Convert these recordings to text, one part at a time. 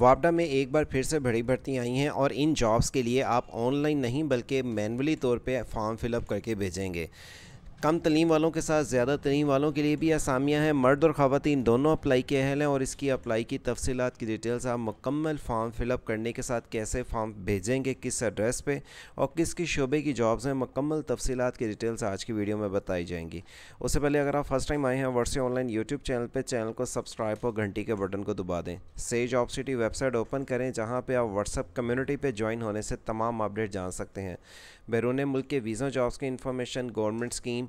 वापडा में एक बार फिर से बड़ी भर्ती आई हैं और इन जॉब्स के लिए आप ऑनलाइन नहीं बल्कि मैनुअली तौर पे फॉर्म फिलअप करके भेजेंगे कम तलीम वालों के साथ ज़्यादा तलीम वालों के लिए भी आसामियाँ हैं मर्द और ख़वान दोनों अप्लाई के अहल हैं और इसकी अप्लाई की तफसीत की डिटेल्स आप मुकम्मल फ़ाम फिलअप करने के साथ कैसे फॉर्म भेजेंगे किस एड्रेस पर और किस किस शोबे की जॉब्स हैं मुकम्मल तफसीत की डिटेल्स आज की वीडियो में बताई जाएंगी उससे पहले अगर आप फर्स्ट टाइम आए हैं वर्ष ऑनलाइन यूट्यूब चैनल पर चैनल को सब्सक्राइब और घंटी के बटन को दबा दें से जॉब सिटी वेबसाइट ओपन करें जहाँ पर आप व्हाट्सअप कम्यूनिटी पर ज्वाइन होने से तमाम अपडेट जान सकते हैं बैरून मुल्क के वीज़ा जॉब्स की इन्फॉर्मेशन गवर्नमेंट स्कीम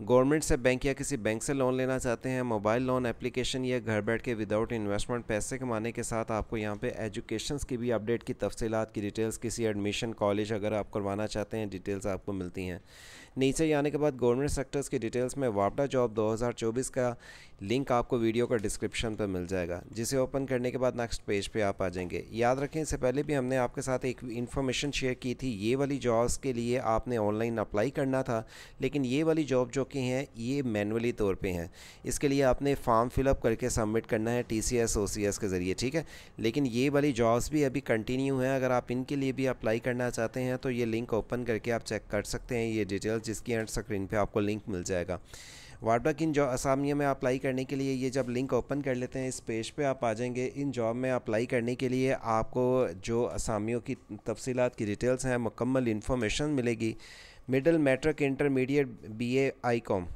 गवर्नमेंट से बैंक या किसी बैंक से लोन लेना चाहते हैं मोबाइल लोन एप्लीकेशन या घर बैठ के विदाउट इन्वेस्टमेंट पैसे कमाने के साथ आपको यहाँ पे एजुकेशन की भी अपडेट की तफसीत की डिटेल्स किसी एडमिशन कॉलेज अगर आप करवाना चाहते हैं डिटेल्स आपको मिलती हैं नीचे आने के बाद गवर्नमेंट सेक्टर्स की डिटेल्स में वापडा जॉब दो का लिंक आपको वीडियो का डिस्क्रिप्शन पर मिल जाएगा जिसे ओपन करने के बाद नेक्स्ट पेज पर आप आ जाएंगे याद रखें इससे पहले भी हमने आपके साथ एक इन्फॉर्मेशन शेयर की थी ये वाली जॉब्स के लिए आपने ऑनलाइन अप्लाई करना था लेकिन ये वाली जॉब जो चुके हैं ये मैनुअली तौर पे हैं इसके लिए आपने फॉर्म फिलअप करके सबमिट करना है T C S O C S के ज़रिए ठीक है लेकिन ये वाली जॉब्स भी अभी कंटिन्यू हैं अगर आप इनके लिए भी अप्लाई करना चाहते हैं तो ये लिंक ओपन करके आप चेक कर सकते हैं ये डिटेल्स जिसकी एंड स्क्रीन पर आपको लिंक मिल जाएगा वाटबक इन जॉब असामिया में अप्लाई करने के लिए ये जब लिंक ओपन कर लेते हैं इस पेज पे आप आ जाएंगे इन जॉब में अप्लाई करने के लिए आपको जो असामियों की तफसीत की डिटेल्स हैं मुकम्मल इन्फॉर्मेशन मिलेगी middle matric intermediate BA ICom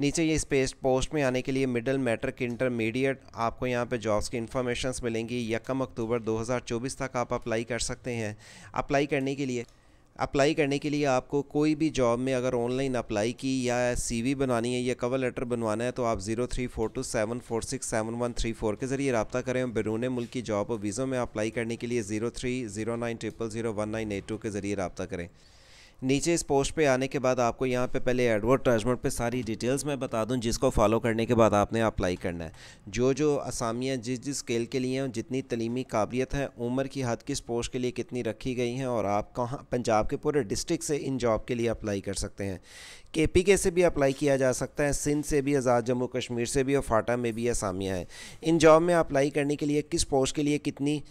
नीचे ये स्पेस पोस्ट में आने के लिए मिडल मैट्रिक इंटरमीडिएट आपको यहाँ पे जॉब्स की इन्फॉर्मेशन मिलेंगी यकम अक्टूबर 2024 तक आप अप्लाई कर सकते हैं अप्लाई करने के लिए अप्लाई करने के लिए आपको कोई भी जॉब में अगर ऑनलाइन अप्लाई की या सीवी बनानी है या कवर लेटर बनवाना है तो आप zero three four two seven four six seven one three four के ज़रिए रबता करें बैरून मुल्क की जॉब और वीज़ों में अप्लाई करने के लिए zero three zero nine triple zero one nine eight two के ज़रिए रबता करें नीचे इस पोस्ट पे आने के बाद आपको यहाँ पे पहले एडवर्टाइजमेंट पे सारी डिटेल्स मैं बता दूँ जिसको फॉलो करने के बाद आपने अप्लाई करना है जो जो असामियाँ जिस जिस स्केल के लिए हैं जितनी तलीमी काबिलियत है उम्र की हद किस पोस्ट के लिए कितनी रखी गई हैं और आप कहाँ पंजाब के पूरे डिस्ट्रिक्ट से इन जॉब के लिए अप्लाई कर सकते हैं के पी के से भी अप्लाई किया जा सकता है सिंध से भी आज़ाद जम्मू कश्मीर से भी और फाटा में भी असामियाँ हैं इन जॉब में अप्लाई करने के लिए किस पोस्ट के लिए कितनी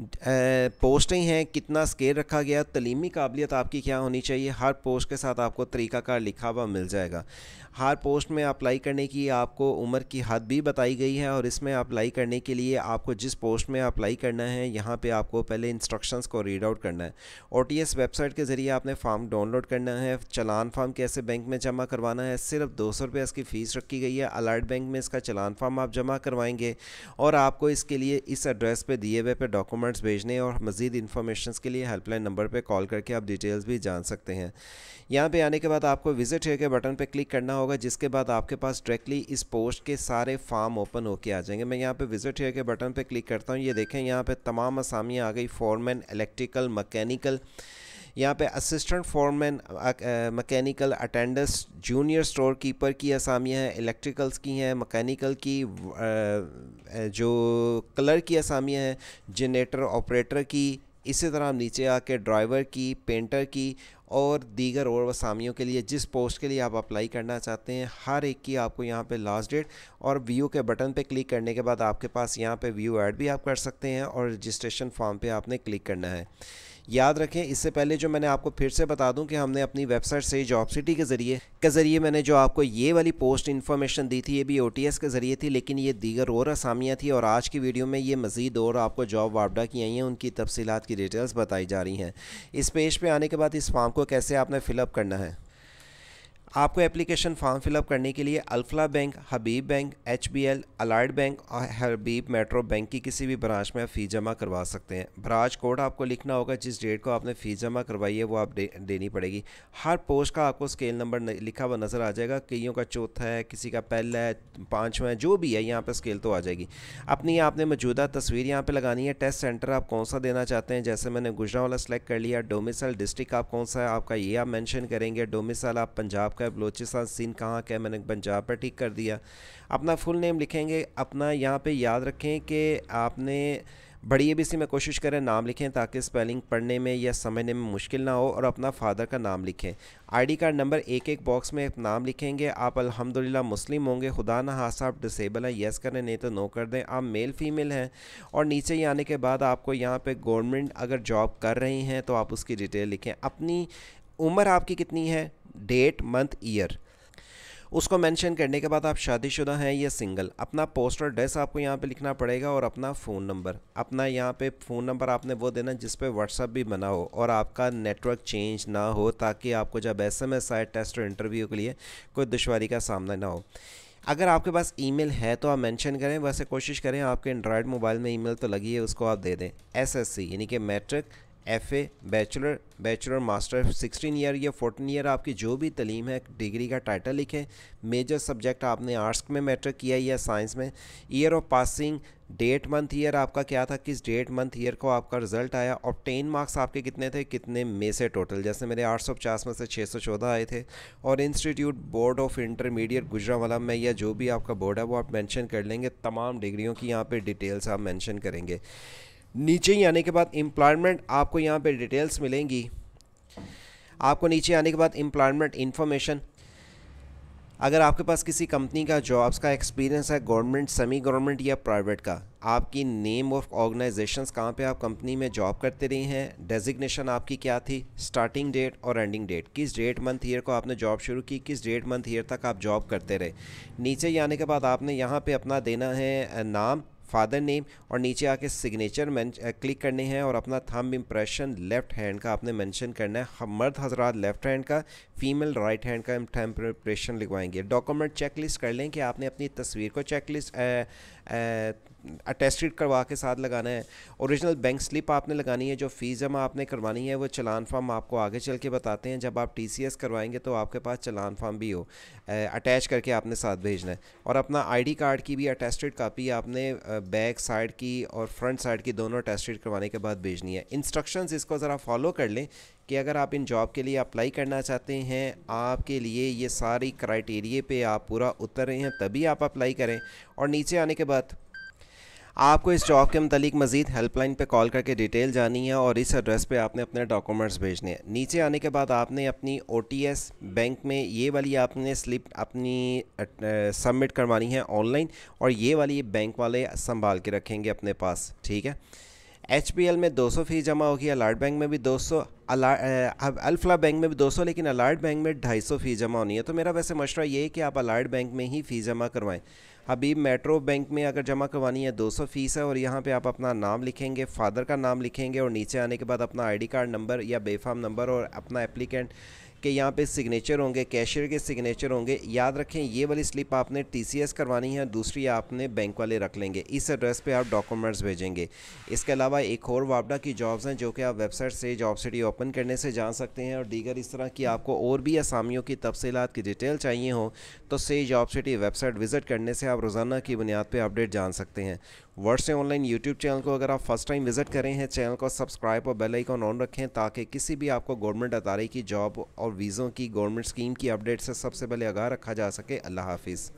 पोस्टें हैं कितना स्केल रखा गया तलीमी काबिलियत आपकी क्या होनी चाहिए हर पोस्ट के साथ आपको तरीक़ाकार लिखा हुआ मिल जाएगा हर पोस्ट में अप्लाई करने की आपको उम्र की हद भी बताई गई है और इसमें अप्लाई करने के लिए आपको जिस पोस्ट में अप्लाई करना है यहाँ पे आपको पहले इंस्ट्रक्शंस को रीड आउट करना है ओ वेबसाइट के ज़रिए आपने फॉर्म डाउनलोड करना है चलान फॉर्म कैसे बैंक में जमा करवाना है सिर्फ दो सौ रुपये इसकी फ़ीस रखी गई है अलर्ट बैंक में इसका चलान फॉर्म आप जमा करवाएँगे और आपको इसके लिए इस एड्रेस पर दिए हुए पे डॉक्यूमेंट कमेंट्स भेजने और मज़ीद इन्फॉर्मेशन के लिए हेल्पलाइन नंबर पर कॉल करके आप डिटेल्स भी जान सकते हैं यहाँ पर आने के बाद आपको विजिट हेयर के बटन पर क्लिक करना होगा जिसके बाद आपके पास डायरेक्टली इस पोस्ट के सारे फार्म ओपन होकर आ जाएंगे मैं यहाँ पर विजिट हेयर के बटन पर क्लिक करता हूँ ये देखें यहाँ पर तमाम आसामियाँ आ गई फॉरमैन इलेक्ट्रिकल मकैनिकल यहाँ पे assistant foreman mechanical attendance junior store keeper की असामियाँ हैं इलेक्ट्रिकल्स की हैं मकैनिकल की uh, uh, जो कलर की असामियाँ हैं जनरेटर ऑपरेटर की इसी तरह हम नीचे आके ड्राइवर की पेंटर की और दीगर और वसामियों के लिए जिस पोस्ट के लिए आप अप्लाई करना चाहते हैं हर एक की आपको यहाँ पे लास्ट डेट और व्यू के बटन पे क्लिक करने के बाद आपके पास यहाँ पे व्यू ऐड भी आप कर सकते हैं और रजिस्ट्रेशन फॉर्म पे आपने क्लिक करना है याद रखें इससे पहले जो मैंने आपको फिर से बता दूं कि हमने अपनी वेबसाइट से जॉब सिटी के ज़रिए के ज़रिए मैंने जो आपको ये वाली पोस्ट इन्फॉर्मेशन दी थी ये भी ओ के ज़रिए थी लेकिन ये दीगर और आसामियाँ थी और आज की वीडियो में ये मज़ीद और आपको जॉब वापडा की आई हैं उनकी तफसीत की डिटेल्स बताई जा रही हैं इस पेज पर आने के बाद इस फॉर्म को कैसे आपने फ़िलअप करना है आपको एप्लीकेशन फॉर्म फिलअप करने के लिए Alfalah bank Habib bank H B L allied bank और हबीब मेट्रो बैंक की किसी भी ब्रांच में फ़ी जमा करवा सकते हैं ब्रांच कोड आपको लिखना होगा जिस डेट को आपने फ़ी जमा करवाई है वो आप दे, देनी पड़ेगी हर पोस्ट का आपको स्केल नंबर लिखा हुआ नज़र आ जाएगा कईयों का चौथा है किसी का पहला है पाँचवा है जो भी है यहाँ पर स्केल तो आ जाएगी अपनी आपने मौजूदा तस्वीर यहाँ पर लगानी है टेस्ट सेंटर आप कौन सा देना चाहते हैं जैसे मैंने गुजरा वाला सेलेक्ट कर लिया डोमिसल डिस्ट्रिक्ट आप कौन सा है आपका ये आप मैंशन करेंगे डोमिसल आप पंजाब का है बलोचिस्तान सिंध कहाँ का है मैंने पंजाब पर टिक कर दिया अपना फुल नेम लिखेंगे अपना यहाँ पे याद रखें कि आपने बड़ी ए बी सी में कोशिश करें नाम लिखें ताकि स्पेलिंग पढ़ने में या समझने में मुश्किल ना हो और अपना फादर का नाम लिखें आईडी कार्ड नंबर एक एक बॉक्स में नाम लिखेंगे आप अल्हम्दुलिल्लाह मुस्लिम होंगे खुदा ना हादसा आप डिसेबल हैं येस करें नहीं तो नो कर दें आप मेल फीमेल हैं और नीचे ही आने के बाद आपको यहाँ पर गवर्नमेंट अगर जॉब कर रही हैं तो आप उसकी डिटेल लिखें अपनी उम्र आपकी कितनी है डेट मंथ ईयर उसको मेंशन करने के बाद आप शादीशुदा हैं या सिंगल अपना पोस्टर एड्रेस आपको यहाँ पे लिखना पड़ेगा और अपना फ़ोन नंबर अपना यहाँ पे फ़ोन नंबर आपने वो देना जिस पे व्हाट्सअप भी बना हो और आपका नेटवर्क चेंज ना हो ताकि आपको जब एस एम एस आए टेस्ट और इंटरव्यू के लिए कोई दुशारी का सामना ना हो अगर आपके पास मेल है तो आप मैंशन करें वैसे कोशिश करें आपके एंड्रॉयड मोबाइल में मेल तो लगी है उसको आप दे दें सी यानी कि matric F A bachelor bachelor master sixteen year या फोर्टीन ईयर आपकी जो भी तलीम है डिग्री का टाइटल लिखें मेजर सब्जेक्ट आपने आर्ट्स में मैटर किया या साइंस में year of passing date month year आपका क्या था किस डेट मंथ ईयर को आपका रिजल्ट आया और टेन मार्क्स आपके कितने थे कितने में से टोटल जैसे मेरे आठ सौ पचास में से छः सौ चौदह आए थे और इंस्टीट्यूट बोर्ड ऑफ इंटरमीडिएट वाला में या जो भी आपका बोर्ड है वो आप मैंशन कर लेंगे तमाम डिग्रियों की यहाँ पर डिटेल्स आप मैंशन करेंगे नीचे ही आने के बाद एम्प्लॉयमेंट आपको यहाँ पे डिटेल्स मिलेंगी आपको नीचे आने के बाद एम्प्लॉयमेंट इन्फॉर्मेशन अगर आपके पास किसी कंपनी का जॉब्स का एक्सपीरियंस है गवर्नमेंट सेमी गवर्नमेंट या प्राइवेट का आपकी नेम ऑफ ऑर्गेनाइजेशंस कहाँ पे आप कंपनी में जॉब करते रहे हैं डेजिग्नेशन आपकी क्या थी स्टार्टिंग डेट और एंडिंग डेट किस डेट मंथ ईयर को आपने जॉब शुरू की किस डेट मंथ ईयर तक आप जॉब करते रहे नीचे ही आने के बाद आपने यहाँ पर अपना देना है नाम फादर नेम और नीचे आके सिग्नेचर क्लिक करने हैं और अपना थम इम्प्रेशन लेफ्ट हैंड का आपने मेंशन करना है मर्द हजरात लेफ्ट हैंड का फीमेल राइट हैंड का थम इम्प्रेशन लिखवाएंगे डॉक्यूमेंट चेक लिस्ट कर लें कि आपने अपनी तस्वीर को चेक लिस्ट अटेस्टेड करवा के साथ लगाना है ओरिजिनल बैंक स्लिप आपने लगानी है जो फ़ीस जमा आपने करवानी है वो चलान फॉर्म आपको आगे चल के बताते हैं जब आप टीसीएस करवाएंगे तो आपके पास चलान फॉर्म भी हो अटैच करके आपने साथ भेजना है और अपना आईडी कार्ड की भी अटेस्टेड कापी आपने बैक साइड की और फ्रंट साइड की दोनों अटेस्टेड करवाने के बाद भेजनी है इंस्ट्रक्शन इसको ज़रा फॉलो कर लें कि अगर आप इन जॉब के लिए अप्लाई करना चाहते हैं आपके लिए ये सारी क्राइटेरिए पे आप पूरा उतर रहे हैं तभी आप अप्लाई करें और नीचे आने के बाद आपको इस जॉब के मतलब मज़ीद हेल्पलाइन पे कॉल करके डिटेल जानी है और इस एड्रेस पे आपने अपने डॉक्यूमेंट्स भेजने हैं नीचे आने के बाद आपने अपनी ओ बैंक में ये वाली आपने स्लिप अपनी सबमिट करवानी है ऑनलाइन और ये वाली बैंक वाले संभाल के रखेंगे अपने पास ठीक है एच में 200 फीस जमा होगी अलार्ट बैंक में भी 200 सौ अल्फला बैंक में भी 200 लेकिन अलार्ट बैंक में 250 फ़ीस जमा होनी है तो मेरा वैसे मशवरा ये है कि आप अलार्ट बैंक में ही फ़ीस जमा करवाएं अभी मेट्रो बैंक में अगर जमा करवानी है 200 फ़ीस है और यहाँ पे आप अपना नाम लिखेंगे फादर का नाम लिखेंगे और नीचे आने के बाद अपना आई कार्ड नंबर या बेफाम नंबर और अपना एप्लीकेंट कि यहाँ पे सिग्नेचर होंगे कैशियर के सिग्नेचर होंगे याद रखें ये वाली स्लिप आपने टीसीएस करवानी है दूसरी आपने बैंक वाले रख लेंगे इस एड्रेस पे आप डॉक्यूमेंट्स भेजेंगे इसके अलावा एक और वापडा की जॉब्स हैं जो कि आप वेबसाइट से जॉब सिटी ओपन करने से जान सकते हैं और दीगर इस तरह की आपको और भी असामियों की तफसीत की डिटेल चाहिए हो तो से जॉब सिटी वेबसाइट विज़िट करने से आप रोज़ाना की बुनियाद पर अपडेट जान सकते हैं वर्ड से ऑनलाइन यूट्यूब चैनल को अगर आप फर्स्ट टाइम विज़िट करें हैं चैनल को सब्सक्राइब और बेल आइकन ऑन रखें ताकि किसी भी आपको गवर्नमेंट अदारे की जॉब और वीज़ों की गवर्नमेंट स्कीम की अपडेट से सबसे पहले आगाह रखा जा सके अल्लाह हाफिज़